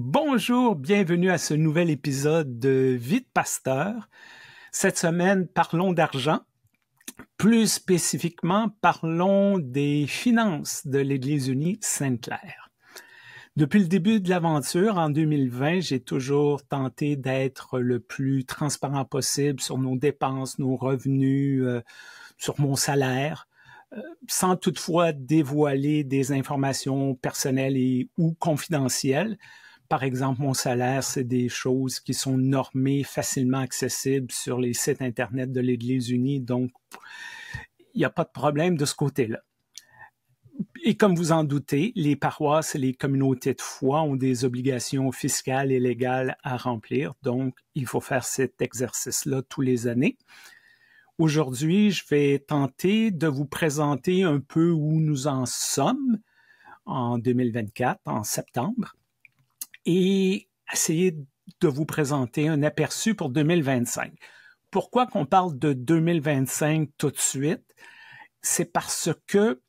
Bonjour, bienvenue à ce nouvel épisode de Vite Pasteur. Cette semaine, parlons d'argent. Plus spécifiquement, parlons des finances de l'Église unie Sainte-Claire. Depuis le début de l'aventure en 2020, j'ai toujours tenté d'être le plus transparent possible sur nos dépenses, nos revenus, euh, sur mon salaire euh, sans toutefois dévoiler des informations personnelles ou confidentielles. Par exemple, mon salaire, c'est des choses qui sont normées, facilement accessibles sur les sites Internet de l'Église unie. Donc, il n'y a pas de problème de ce côté-là. Et comme vous en doutez, les paroisses et les communautés de foi ont des obligations fiscales et légales à remplir, donc il faut faire cet exercice-là tous les années. Aujourd'hui, je vais tenter de vous présenter un peu où nous en sommes en 2024, en septembre, et essayer de vous présenter un aperçu pour 2025. Pourquoi qu'on parle de 2025 tout de suite? C'est parce que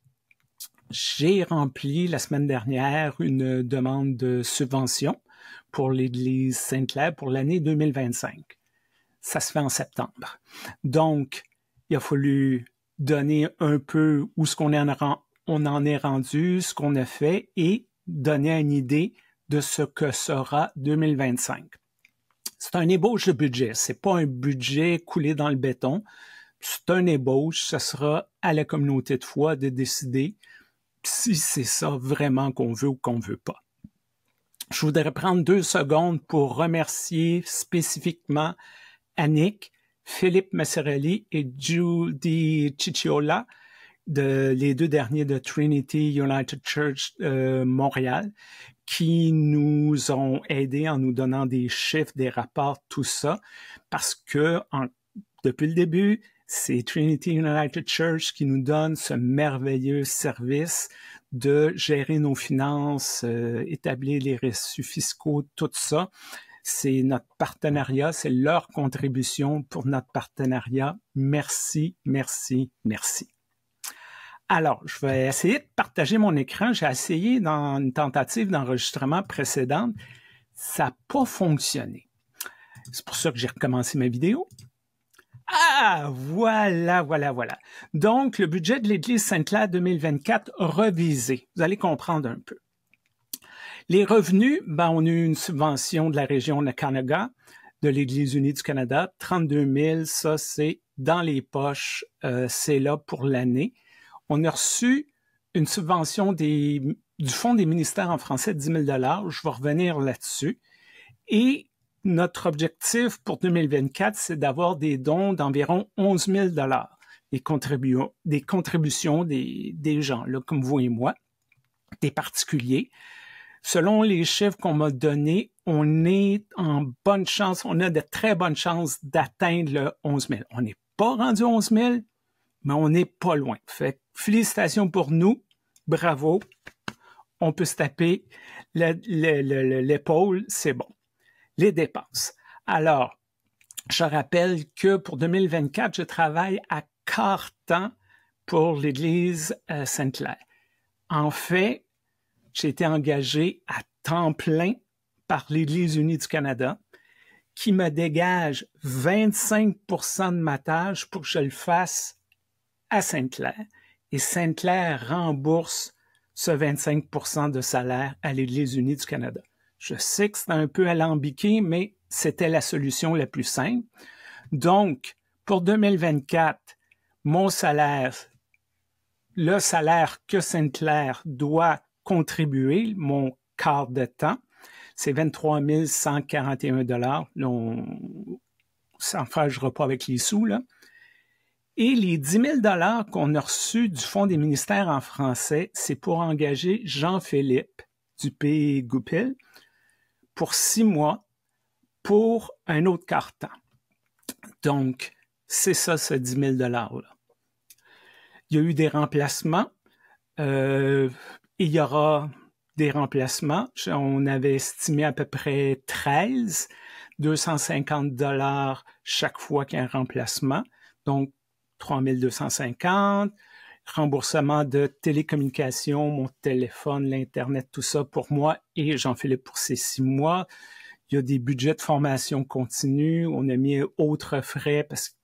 j'ai rempli la semaine dernière une demande de subvention pour l'Église Sainte-Claire pour l'année 2025. Ça se fait en septembre. Donc, il a fallu donner un peu où ce qu'on on en est rendu, ce qu'on a fait et donner une idée de ce que sera 2025. C'est un ébauche de budget. C'est pas un budget coulé dans le béton. C'est un ébauche. Ce sera à la communauté de foi de décider si c'est ça vraiment qu'on veut ou qu'on veut pas. Je voudrais prendre deux secondes pour remercier spécifiquement Annick, Philippe Massarelli et Judy Cicciola, de, les deux derniers de Trinity United Church euh, Montréal, qui nous ont aidés en nous donnant des chiffres, des rapports, tout ça, parce que depuis le début, c'est Trinity United Church qui nous donne ce merveilleux service de gérer nos finances, euh, établir les reçus fiscaux, tout ça. C'est notre partenariat, c'est leur contribution pour notre partenariat. Merci, merci, merci. Alors, je vais essayer de partager mon écran. J'ai essayé dans une tentative d'enregistrement précédente. Ça n'a pas fonctionné. C'est pour ça que j'ai recommencé ma vidéo. Ah, voilà, voilà, voilà. Donc, le budget de l'Église Sainte-Claire 2024 revisé. Vous allez comprendre un peu. Les revenus, ben, on a eu une subvention de la région de Canada, de l'Église unie du Canada, 32 000, ça c'est dans les poches, euh, c'est là pour l'année on a reçu une subvention des, du Fonds des ministères en français de 10 000 Je vais revenir là-dessus. Et notre objectif pour 2024, c'est d'avoir des dons d'environ 11 000 des, des contributions des, des gens, là, comme vous et moi, des particuliers. Selon les chiffres qu'on m'a donnés, on est en bonne chance, on a de très bonnes chances d'atteindre le 11 000. On n'est pas rendu 11 000, mais on n'est pas loin. félicitations pour nous. Bravo. On peut se taper l'épaule, c'est bon. Les dépenses. Alors, je rappelle que pour 2024, je travaille à quart temps pour l'Église euh, Sainte-Claire. En fait, j'ai été engagé à temps plein par l'Église unie du Canada, qui me dégage 25 de ma tâche pour que je le fasse à Sainte-Claire et Sainte-Claire rembourse ce 25 de salaire à l'Église unie du Canada. Je sais que c'est un peu alambiqué, mais c'était la solution la plus simple. Donc, pour 2024, mon salaire, le salaire que Sainte-Claire doit contribuer, mon quart de temps, c'est 23 141 dollars. On s'en je pas avec les sous, là. Et les 10 000 dollars qu'on a reçus du Fonds des ministères en français, c'est pour engager Jean-Philippe Dupé Goupil pour six mois pour un autre carton. Donc, c'est ça, ce 10 000 $-là. Il y a eu des remplacements. Euh, il y aura des remplacements. On avait estimé à peu près 13, 250 dollars chaque fois qu'il y a un remplacement. Donc, 3 3250, remboursement de télécommunications, mon téléphone, l'Internet, tout ça pour moi et Jean-Philippe pour ces six mois. Il y a des budgets de formation continue. On a mis autres frais parce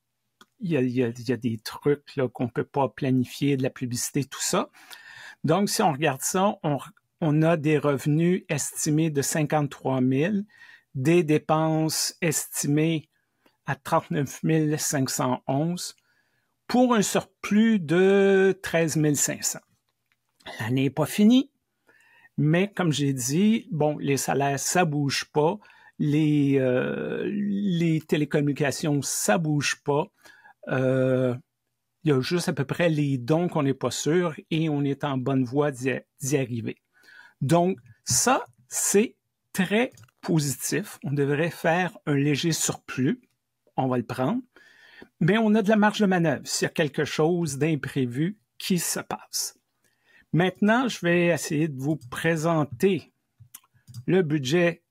qu'il y a, des trucs qu'on ne peut pas planifier, de la publicité, tout ça. Donc, si on regarde ça, on, on a des revenus estimés de 53 000, des dépenses estimées à 39 511 pour un surplus de 13 500. L'année n'est pas finie, mais comme j'ai dit, bon, les salaires, ça bouge pas. Les, euh, télécommunications, ça bouge pas. Euh, il y a juste à peu près les dons qu'on n'est pas sûr et on est en bonne voie d'y arriver. Donc, ça, c'est très positif. On devrait faire un léger surplus. On va le prendre mais on a de la marge de manœuvre s'il y a quelque chose d'imprévu qui se passe. Maintenant, je vais essayer de vous présenter le budget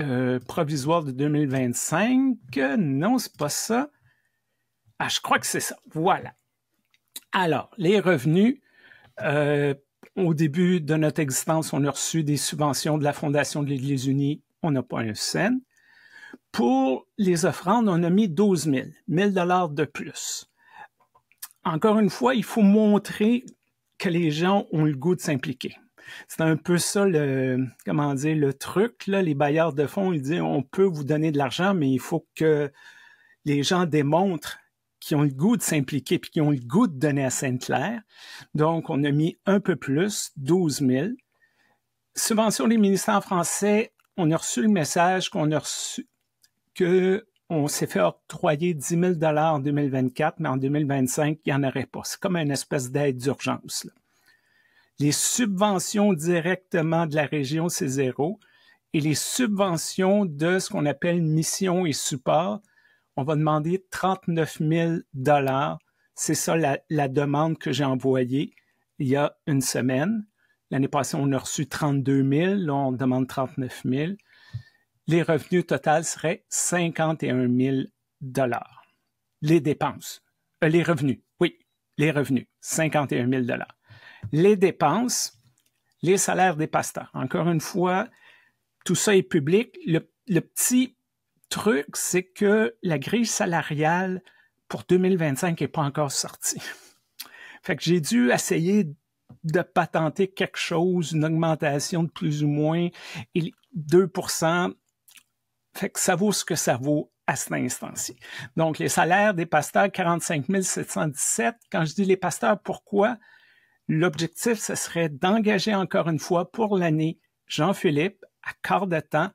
euh, provisoire de 2025. Non, c'est pas ça. Ah, je crois que c'est ça. Voilà. Alors, les revenus. Euh, au début de notre existence, on a reçu des subventions de la Fondation de l'Église unie. On n'a pas un scène. Pour les offrandes, on a mis 12 000, 1 dollars de plus. Encore une fois, il faut montrer que les gens ont le goût de s'impliquer. C'est un peu ça le comment dire le truc là. Les bailleurs de fonds, ils disent on peut vous donner de l'argent, mais il faut que les gens démontrent qu'ils ont le goût de s'impliquer puis qu'ils ont le goût de donner à Sainte-Claire. Donc on a mis un peu plus, 12 000. Subvention des ministères français. On a reçu le message qu'on a reçu, que on s'est fait octroyer 10 000 dollars en 2024, mais en 2025, il n'y en aurait pas. C'est comme une espèce d'aide d'urgence. Les subventions directement de la région, c'est zéro. Et les subventions de ce qu'on appelle mission et support, on va demander 39 000 dollars. C'est ça la, la, demande que j'ai envoyée il y a une semaine. L'année passée, on a reçu 32 000. Là, on demande 39 000 les revenus totaux seraient 51 000 dollars. Les dépenses, euh, les revenus, oui, les revenus, 51 000 dollars. Les dépenses, les salaires des pasteurs. Encore une fois, tout ça est public. Le, le petit truc, c'est que la grille salariale pour 2025 n'est pas encore sortie. Fait que j'ai dû essayer de patenter quelque chose, une augmentation de plus ou moins 2 fait que ça vaut ce que ça vaut à cet instant-ci. Donc, les salaires des pasteurs, 45 717. Quand je dis les pasteurs, pourquoi? L'objectif, ce serait d'engager encore une fois pour l'année Jean-Philippe à quart de temps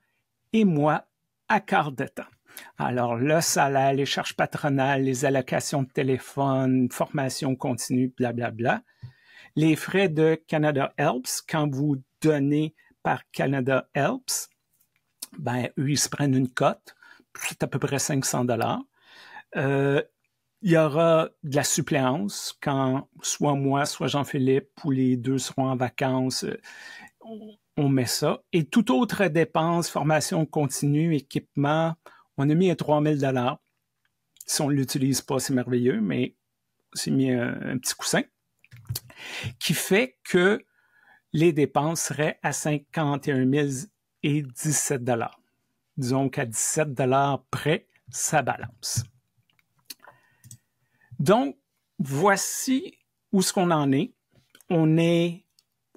et moi à quart de temps. Alors, le salaire, les charges patronales, les allocations de téléphone, formation continue, blablabla. Les frais de Canada Helps, quand vous donnez par Canada Helps, ben, eux, ils se prennent une cote, c'est à peu près 500 dollars. Euh, il y aura de la suppléance quand soit moi, soit Jean-Philippe ou les deux seront en vacances. On met ça. Et toute autre dépense, formation continue, équipement, on a mis à 3000 dollars. Si on ne l'utilise pas, c'est merveilleux, mais c'est mis un, petit coussin qui fait que les dépenses seraient à 51 et 17 dollars. Disons qu'à 17 dollars près, ça balance. Donc, voici où ce qu'on en est. On est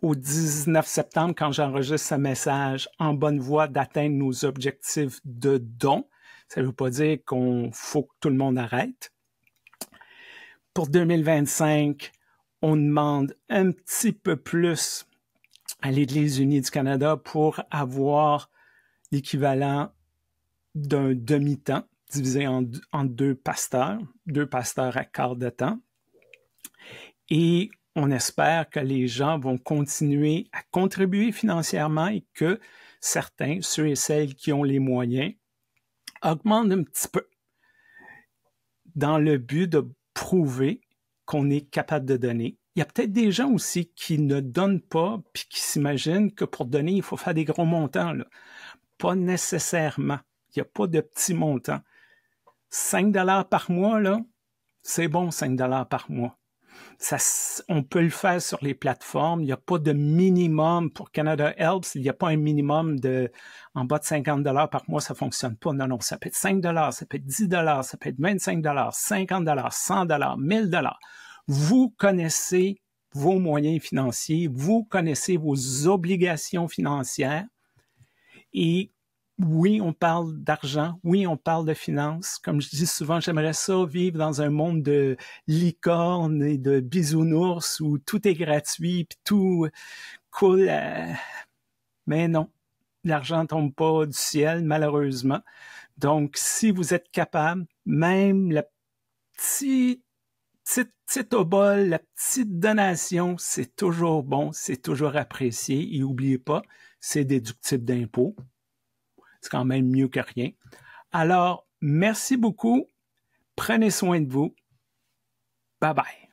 au 19 septembre quand j'enregistre ce message en bonne voie d'atteindre nos objectifs de dons. Ça ne veut pas dire qu'on faut que tout le monde arrête. Pour 2025, on demande un petit peu plus à l'Église unie du Canada pour avoir l'équivalent d'un demi-temps divisé en, en, deux pasteurs, deux pasteurs à quart de temps. Et on espère que les gens vont continuer à contribuer financièrement et que certains, ceux et celles qui ont les moyens, augmentent un petit peu dans le but de prouver qu'on est capable de donner, il y a peut-être des gens aussi qui ne donnent pas puis qui s'imaginent que pour donner, il faut faire des gros montants. Là. Pas nécessairement. Il n'y a pas de petits montants. 5 dollars par mois, là, c'est bon, 5 dollars par mois. Ça, on peut le faire sur les plateformes. Il n'y a pas de minimum pour Canada Helps. Il n'y a pas un minimum de en bas de 50 dollars par mois, ça fonctionne pas. Non, non, ça peut être 5 dollars, ça peut être 10 dollars, ça peut être 25 dollars, 50 dollars, 100 dollars, 1000 dollars vous connaissez vos moyens financiers, vous connaissez vos obligations financières. Et oui, on parle d'argent, oui, on parle de finances. Comme je dis souvent, j'aimerais ça vivre dans un monde de licornes et de bisounours où tout est gratuit, et tout coule. Euh, mais non, l'argent tombe pas du ciel, malheureusement. Donc, si vous êtes capable, même la petite petite, petite bol, la petite donation, c'est toujours bon, c'est toujours apprécié. Et n'oubliez pas, c'est déductible d'impôts. C'est quand même mieux que rien. Alors, merci beaucoup. Prenez soin de vous. Bye bye.